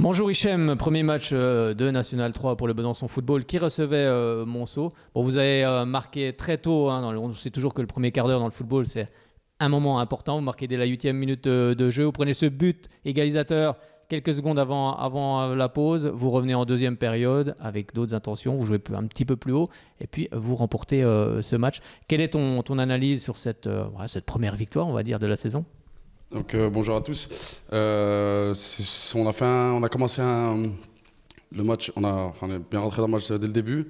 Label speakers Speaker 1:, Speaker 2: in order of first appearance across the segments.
Speaker 1: Bonjour Hichem, premier match euh, de National 3 pour le Besançon Football qui recevait euh, Monceau. Bon, vous avez euh, marqué très tôt, hein, on sait toujours que le premier quart d'heure dans le football c'est un moment important, vous marquez dès la huitième minute de jeu, vous prenez ce but égalisateur quelques secondes avant, avant la pause, vous revenez en deuxième période avec d'autres intentions, vous jouez un petit peu plus haut et puis vous remportez ce match. Quelle est ton, ton analyse sur cette,
Speaker 2: cette première victoire, on va dire, de la saison donc euh, bonjour à tous. Euh, on, a fait on a commencé le match, on, a, est bien rentré dans le match euh, dès le début.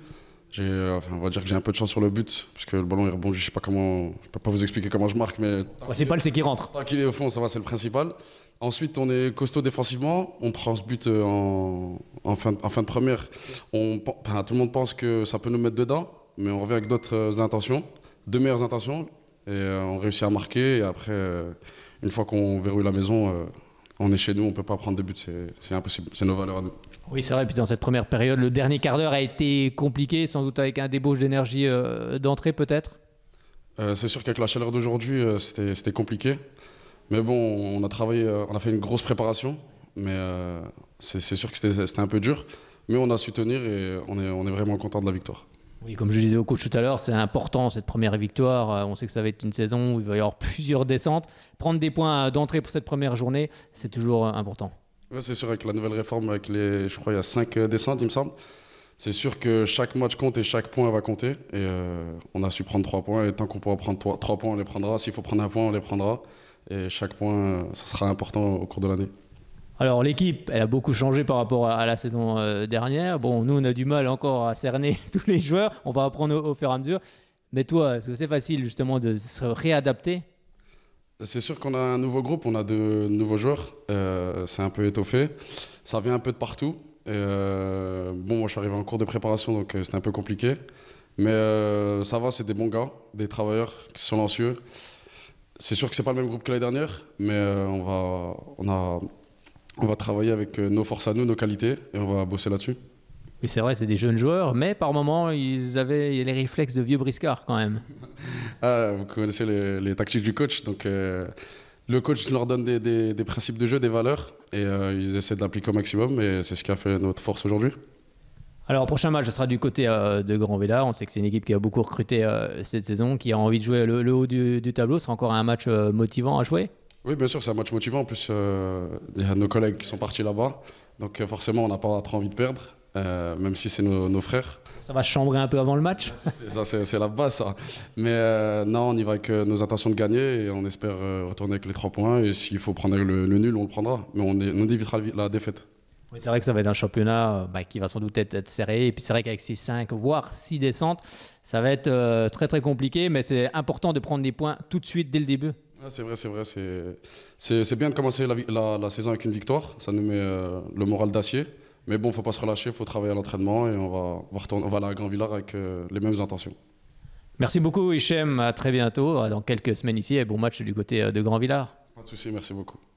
Speaker 2: on va dire que j'ai un peu de chance sur le but, parce que le ballon il rebondit, je sais pas comment, je peux pas vous expliquer comment je marque, mais. Principal, c'est qui rentre. Tant qu'il est au fond, ça va, c'est le principal. Ensuite, on est costaud défensivement, on prend ce but en, fin, en fin, de première. On, tout le monde pense que ça peut nous mettre dedans, mais on revient avec d'autres intentions, de meilleures intentions, et on réussit à marquer, et après une fois qu'on verrouille la maison, euh, on est chez nous, on ne peut pas prendre des buts. c'est impossible, c'est nos valeurs à nous.
Speaker 1: Oui, c'est vrai, puis dans cette première période, le dernier quart d'heure a été compliqué, sans doute avec un débauche d'énergie euh, d'entrée
Speaker 2: peut-être euh, C'est sûr qu'avec la chaleur d'aujourd'hui, c'était compliqué. Mais bon, on a travaillé, on a fait une grosse préparation, mais c'est sûr que c'était un peu dur. Mais on a su tenir et on est, on est vraiment content de la victoire. Oui, comme je disais au coach tout à l'heure, c'est important cette première victoire. Euh, on sait que ça va être une
Speaker 1: saison où il va y avoir plusieurs descentes. Prendre des points euh, d'entrée pour cette première journée, c'est toujours euh, important.
Speaker 2: c'est sûr, avec la nouvelle réforme, avec les, je crois il y a cinq descentes, il me semble. C'est sûr que chaque match compte et chaque point va compter. Et on a su prendre trois points. Et tant qu'on pourra prendre trois points, on les prendra. S'il faut prendre un point, on les prendra. Et chaque point, ça sera important au cours de l'année.
Speaker 1: Alors l'équipe, elle a beaucoup changé par rapport à, la saison euh, dernière. Bon, nous, on a du mal encore à cerner tous les joueurs. On va apprendre au, fur et à mesure. Mais toi, est-ce que c'est facile justement de se réadapter
Speaker 2: C'est sûr qu'on a un nouveau groupe, on a de nouveaux joueurs. Euh, c'est un peu étoffé. Ça vient un peu de partout. Euh, bon, moi, je suis arrivé en cours de préparation, donc c'était un peu compliqué. Mais ça va, c'est des bons gars, des travailleurs qui sont lancieux. C'est sûr que c'est pas le même groupe que l'année dernière, mais on va, on a on va travailler avec euh, nos forces à nous, nos qualités, et on va bosser là-dessus. Oui, c'est vrai, c'est des jeunes joueurs, mais par moment, ils avaient les réflexes de vieux briscards quand même. Ah, vous connaissez les, tactiques du coach, donc euh, le coach leur donne des, principes de jeu, des valeurs, et euh, ils essaient de l'appliquer au maximum, et c'est ce qui a fait notre force aujourd'hui.
Speaker 1: Alors, prochain match, ce sera du côté de Grand Vela. On sait que c'est une équipe qui a beaucoup recruté cette saison, qui a envie de jouer le, haut du, du, tableau. Ce sera encore un match motivant à jouer
Speaker 2: oui, bien sûr, c'est un match motivant. En plus, il y a nos collègues qui sont partis là-bas. Donc euh, forcément, on n'a pas trop envie de perdre, euh, même si c'est nos, frères
Speaker 1: ça va chambrer un peu avant le match.
Speaker 2: C'est la base, ça. Mais euh, non, on y va avec nos intentions de gagner et on espère retourner avec les trois points. Et s'il faut prendre le, nul, on le prendra. Mais on, évitera la défaite.
Speaker 1: Oui, c'est vrai que ça va être un championnat bah, qui va sans doute être, être serré. Et puis c'est vrai qu'avec ces 5, voire 6 descentes, ça va être très très compliqué. Mais c'est important de prendre des points tout de suite dès le début.
Speaker 2: Ah, c'est vrai, c'est vrai. C'est bien de commencer la, saison avec une victoire. Ça nous met euh, le moral d'acier. Mais bon, il ne faut pas se relâcher, il faut travailler à l'entraînement et on va, aller à Grand-Villard avec euh, les mêmes intentions.
Speaker 1: Merci beaucoup, Hichem. À très bientôt, dans quelques semaines ici. Et bon match du côté euh, de Grand-Villard. Pas
Speaker 2: de souci, merci beaucoup.